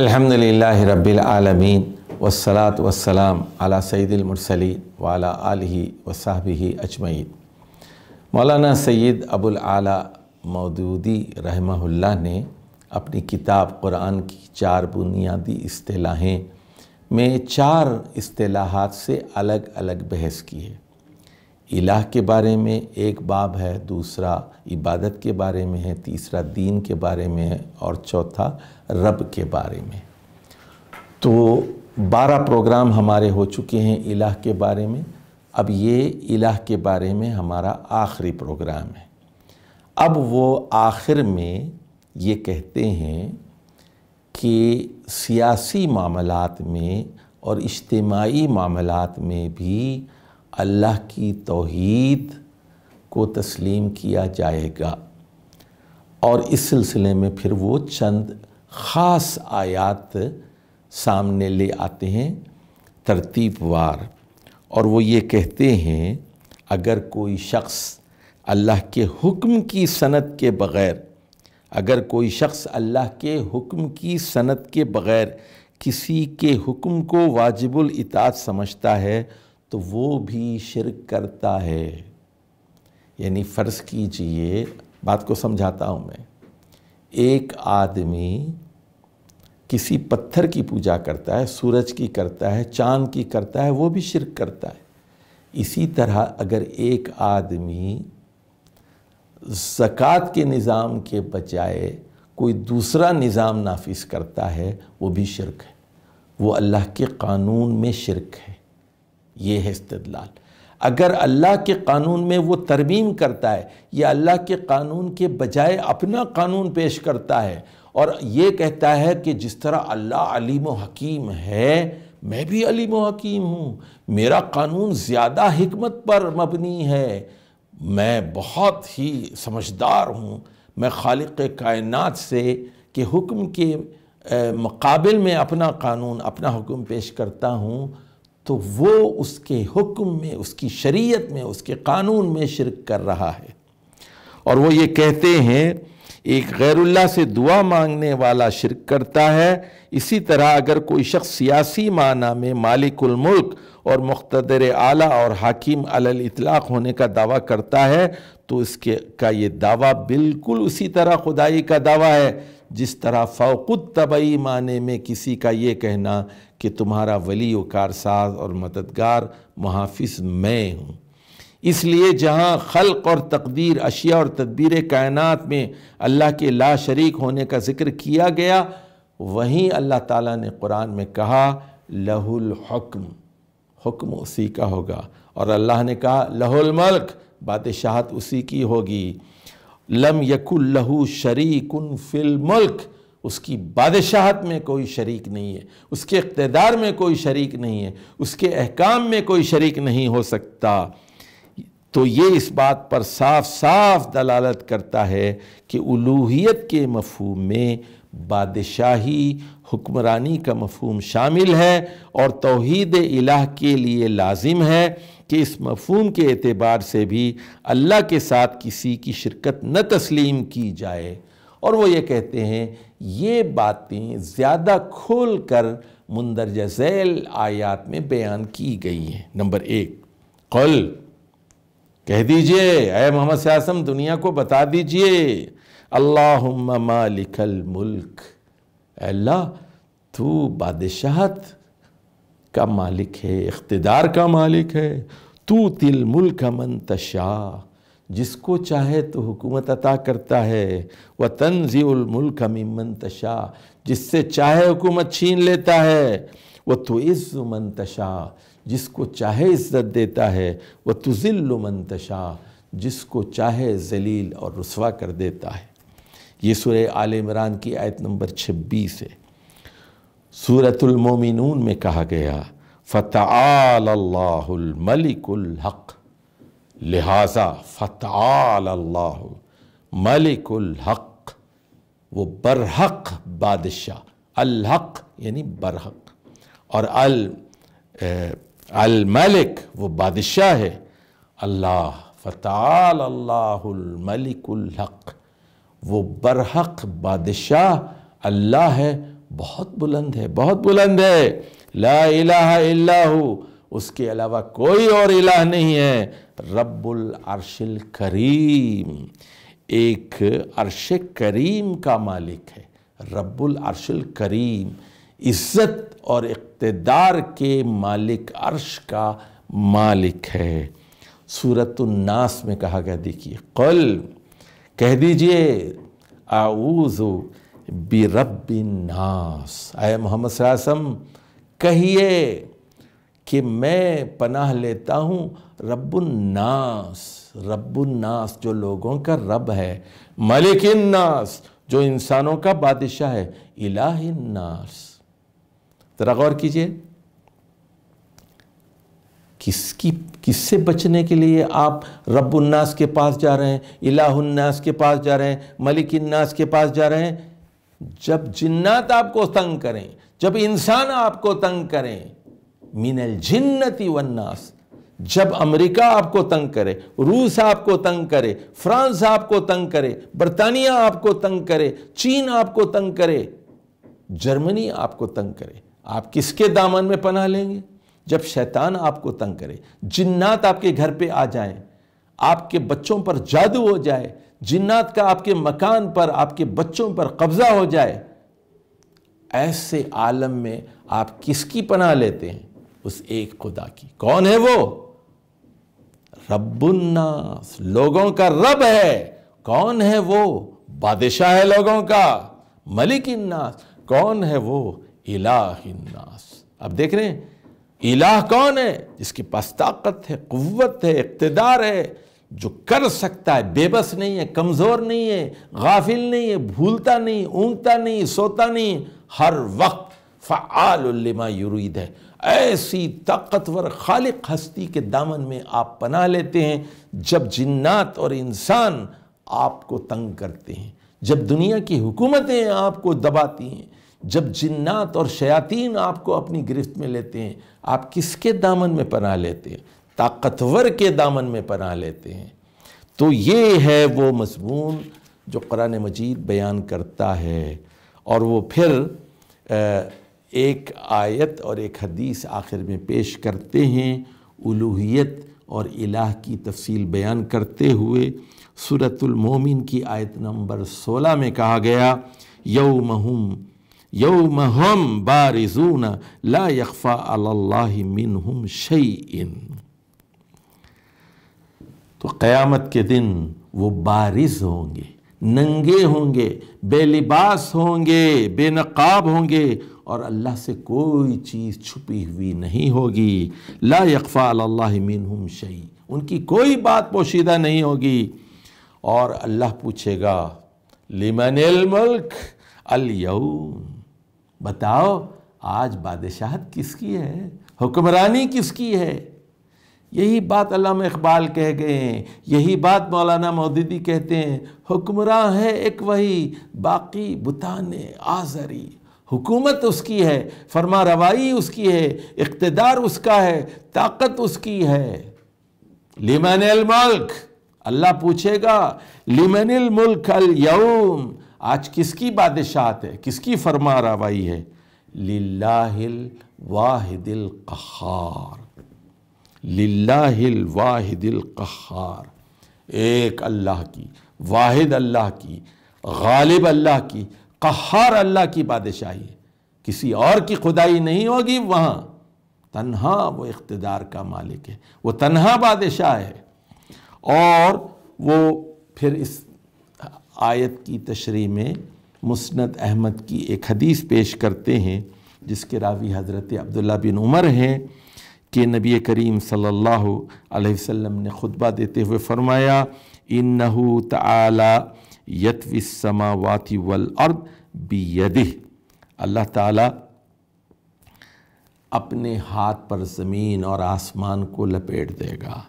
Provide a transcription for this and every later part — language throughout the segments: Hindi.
अल्हम्दुलिल्लाह रब्बिल आलमीन वसलात वसलाम अला सैदिल मुरसलीन वाला आलही वसाहबिही अजमैन मौलाना सैद अबुल आला मौदूदी रहमहुल्लाह ने अपनी किताब कुरान की चार बुनियादी अतलाहें में चार अतलाहत से अलग अलग बहस की है इलाह के बारे में एक बाब है दूसरा इबादत के बारे में है तीसरा दीन के बारे में है और चौथा रब के बारे में तो बारह प्रोग्राम हमारे हो चुके हैं इलाह के बारे में अब ये इलाह के बारे में हमारा आखिरी प्रोग्राम है अब वो आखिर में ये कहते हैं कि सियासी मामलात में और इज्तमाही मामलात में भी अल्लाह की तोहीद को तस्लीम किया जाएगा और इस सिलसिले में फिर वो चंद ख़ास आयात सामने ले आते हैं तरतीबवार और वो ये कहते हैं अगर कोई शख्स अल्लाह के हुक्म की सनत के बग़ैर अगर कोई शख्स अल्लाह के हुक्म की सनत के बग़ैर किसी के हुक्म को वाजिबुल इतात समझता है तो वो भी शिरक करता है यानी फ़र्ज़ कीजिए बात को समझाता हूँ मैं एक आदमी किसी पत्थर की पूजा करता है सूरज की करता है चांद की करता है वो भी शिरक करता है इसी तरह अगर एक आदमी ज़क़़त के निज़ाम के बजाय कोई दूसरा निज़ाम नाफिस करता है वो भी शिरक है वो अल्लाह के कानून में शिरक है ये है इस्तलाल अगर अल्लाह के कानून में वो तरमीम करता है या अल्लाह के कानून के बजाय अपना कानून पेश करता है और ये कहता है कि जिस तरह अल्लाह अलीम हकीम है मैं भी अलीम हकीम हूँ मेरा कानून ज़्यादा हमत पर मबनी है मैं बहुत ही समझदार हूँ मैं खालिक कायनात से के हुक्म के मकाबल में अपना कानून अपना हुक्म पेश करता हूँ तो वो उसके हुक्म में उसकी शरीयत में उसके कानून में शिरक कर रहा है और वो ये कहते हैं एक गैरुल्ला से दुआ मांगने वाला शिरक करता है इसी तरह अगर कोई शख्स सियासी माना में मालिकुल मुल्क और मख्तर आला और हाकिम अलल इतलाक़ होने का दावा करता है तो इसके का ये दावा बिल्कुल उसी तरह खुदाई का दावा है जिस तरह फ़ौकुद तबई माने में किसी का ये कहना कि तुम्हारा वली व कारसाज और मददगार मुहाफ़ मैं हूँ इसलिए जहाँ खल़ और तकदीर अशिया और तदबीर कायनत में अल्लाह के ला शरीक होने का ज़िक्र किया गया वहीं अल्लाह ताला ने कुरान में कहा लहुल हुक्म हुक्म उसी का होगा और अल्लाह ने कहा लहुल मल्क बादशाहत उसी की होगी लम यकुल लहू शरीक फिल मुल्क उसकी बादशाहत में कोई शरीक नहीं है उसके इकतदार में कोई शरीक नहीं है उसके अहकाम में कोई शरीक नहीं हो सकता तो ये इस बात पर साफ साफ दलालत करता है कि उलूहियत के मफहम में बादशाही हुक्मरानी का मफहम शामिल है और तोहद इलाह के लिए लाजिम है कि इस मफहम के अतबार से भी अल्लाह के साथ किसी की शिरकत न तस्लीम की जाए और वो ये कहते हैं ये बातें ज़्यादा खोल कर मंदरजा झैल आयात में बयान की गई हैं नंबर एक कल कह दीजिए अय मोहम्मद सियासम दुनिया को बता दीजिए अल्लाह मालिकल मुल्क अल्लाह तू बादशाहत का मालिक है इकतदार का मालिक है तू तिल मुल्क अमन तशा जिसको चाहे तो हुकूमत अता करता है व तनजील मुल्क ममन तशा जिससे चाहे हुकूमत छीन लेता है वह तो इज़्ज़ मन तशा जिसको चाहे इज्जत देता है वह तुजिल्ल मंतशा जिसको चाहे जलील और रसवा कर देता है ये सुर आल इमरान की आयत नंबर छब्बीस है सूरतुलमोमिनून में कहा गया फ़तआल्लामलिकहक लिहाजा फ़तआल्लाह मलिकहक वो बरहक बादशाह अलहक यानी बरहक और अल अल मलिक वो बादशाह है अल्लाह फ़ताल अल्लाहुल हक वो बरहक बादशाह अल्लाह है बहुत बुलंद है बहुत बुलंद है ला इलाहा इल्लाहु उसके अलावा कोई और इलाह नहीं है रब्बुल अरशिल करीम एक अरश करीम का मालिक है रब्बुल अरशिल करीम इज़्ज़त और इकतदार के मालिक अर्श का मालिक है सूरत नास में कहा गया देखिए कल कह दीजिए आऊजो बी नास आए मोहम्मद सासम कहिए कि मैं पनाह लेता हूँ रब्बुन्नास रब्बुन्नास जो लोगों का रब है मलिकन्नास नास जो इंसानों का बादशाह है इलाही नास ज़रा गौर कीजिए किसकी किससे बचने के लिए आप रबुन्नास के पास जा रहे हैं इलाहन्नास के पास जा रहे हैं मलिकन्नास के पास जा रहे हैं जब जिन्नात आपको तंग करें जब इंसान आपको तंग करें मिनल जिन्नति वन्नास जब अमेरिका आपको तंग करे रूस आपको तंग करे फ्रांस आपको तंग करे बर्तानिया आपको तंग करे चीन आपको तंग करे जर्मनी आपको तंग करे आप किसके दामन में पनाह लेंगे जब शैतान आपको तंग करे जिन्नात आपके घर पे आ जाएं, आपके बच्चों पर जादू हो जाए जिन्नात का आपके मकान पर आपके बच्चों पर कब्ज़ा हो जाए ऐसे आलम में आप किसकी पनाह लेते हैं उस एक खुदा की कौन है वो रबुन्नास लोगों का रब है कौन है वो बादशाह है लोगों का मलिक इन्नास कौन है वो इलास अब देख रहे हैं इलाह कौन है जिसके पास ताकत है क़वत है इकतदार है जो कर सकता है बेबस नहीं है कमज़ोर नहीं है गाफिल नहीं है भूलता नहीं ऊँगता नहीं सोता नहीं हर वक्त फ़ालमा युरीद है ऐसी ताकतवर खालिक हस्ती के दामन में आप पना लेते हैं जब जिन्नात और इंसान आपको तंग करते हैं जब दुनिया की हुकूमतें आपको दबाती हैं जब जिन्नात और शयातीन आपको अपनी गिरफ्त में लेते हैं आप किसके दामन में पना लेते हैं ताकतवर के दामन में पना लेते हैं तो ये है वो मजमून जो कुरान मजीद बयान करता है और वो फिर एक आयत और एक हदीस आखिर में पेश करते हैं उलूहियत और इलाह की तफसील बयान करते हुए सूरतुल मोमिन की आयत नंबर 16 में कहा गया यौमहुम यौम हम बारिजून ला यकफ़ा मिनहुम शैइन तो क़यामत के दिन वो बारिज होंगे नंगे होंगे बेलिबास होंगे बेनकाब होंगे और अल्लाह से कोई चीज़ छुपी हुई नहीं होगी ला यकफ़ा अल्लाह मिन हम शई उनकी कोई बात पोशीदा नहीं होगी और अल्लाह पूछेगा लिमन मुल्क अल यौम बताओ आज बादशाहत किसकी है हुक्मरानी किसकी है यही बात अलामा इकबाल कह गए हैं यही बात मौलाना मौदूदी कहते हैं हुक्मरान है एक वही बाकी बुतान आज़री हुकूमत उसकी है फरमा रवाई उसकी है इकतदार उसका है ताकत उसकी है लिमन मुल्क अल्लाह पूछेगा लिमन मुल्क अल यौम आज किसकी बादशाहत है किसकी फरमा रवाई है लिल्लाहिल वाहिदिल कहार लिल्लाहिल वाहिदिल कहार एक अल्लाह की वाहिद अल्लाह की गालिब अल्लाह की कहार अल्लाह की बादशाही है किसी और की खुदाई नहीं होगी वहाँ तन्हा वो इकतदार का मालिक है वो तन्हा बादशाह है और वो फिर इस आयत की तशरी में मुस्नद अहमद की एक हदीस पेश करते हैं जिसके रावी हज़रत अब्दुल्ला बिन उमर हैं कि नबी करीम सल्लल्लाहु अलैहि वसल्लम ने खुतबा देते हुए फरमाया इन तआला यतव समावाति वल अर्द बियदि अल्लाह ताला अपने हाथ पर ज़मीन और आसमान को लपेट देगा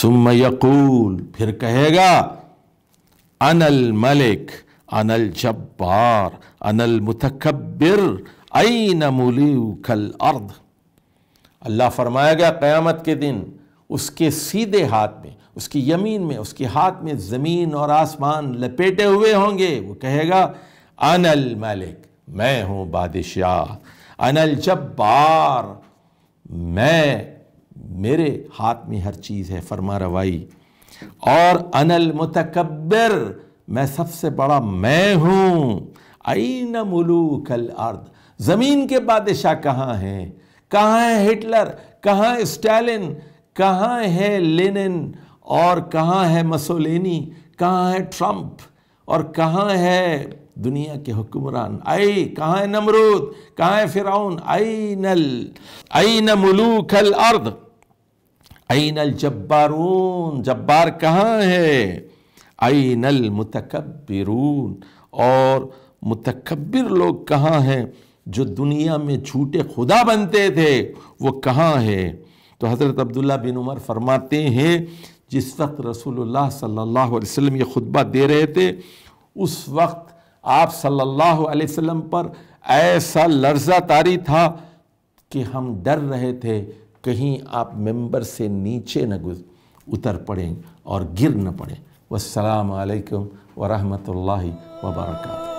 सुम यकूल फिर कहेगा अनल मलिक अनल जब्बार अनल मुतकबिर अन मुलूकल अर्द अल्लाह फरमाएगा क़यामत के दिन उसके सीधे हाथ में उसकी यमीन में उसके हाथ में ज़मीन और आसमान लपेटे हुए होंगे वो कहेगा अनल मलिक मैं हूँ बादशाह अनल जब्बार मैं मेरे हाथ में हर चीज़ है फरमा रवाई और अनल मुतकबर मैं सबसे बड़ा मैं हूँ आइन मलूक अर्द ज़मीन के बादशाह कहाँ हैं कहाँ है हिटलर कहाँ है स्टालिन कहाँ है लेनिन और कहाँ है मसोलिनी कहाँ है ट्रंप और कहाँ है दुनिया के हुक्मरान आई कहाँ है नमरूद कहाँ है फिराउन आई नल आई न मलूक अर्द अल जब्बारून जब्बार कहाँ है ऐन मतकबरून और मतकबर लोग कहाँ हैं जो दुनिया में झूठे खुदा बनते थे वो कहाँ है तो हज़रत अब्दुल्ला बिन उमर फरमाते हैं जिस वक्त रसूलुल्लाह सल्लल्लाहु अलैहि वसल्लम ये खुतबा दे रहे थे उस वक्त आप सल्लल्लाहु अलैहि वसल्लम पर ऐसा लर्जा तारी था कि हम डर रहे थे कहीं आप मेंबर से नीचे न गुज उतर पड़ें और गिर न पड़ें वालकम वरहमत ला वबरकू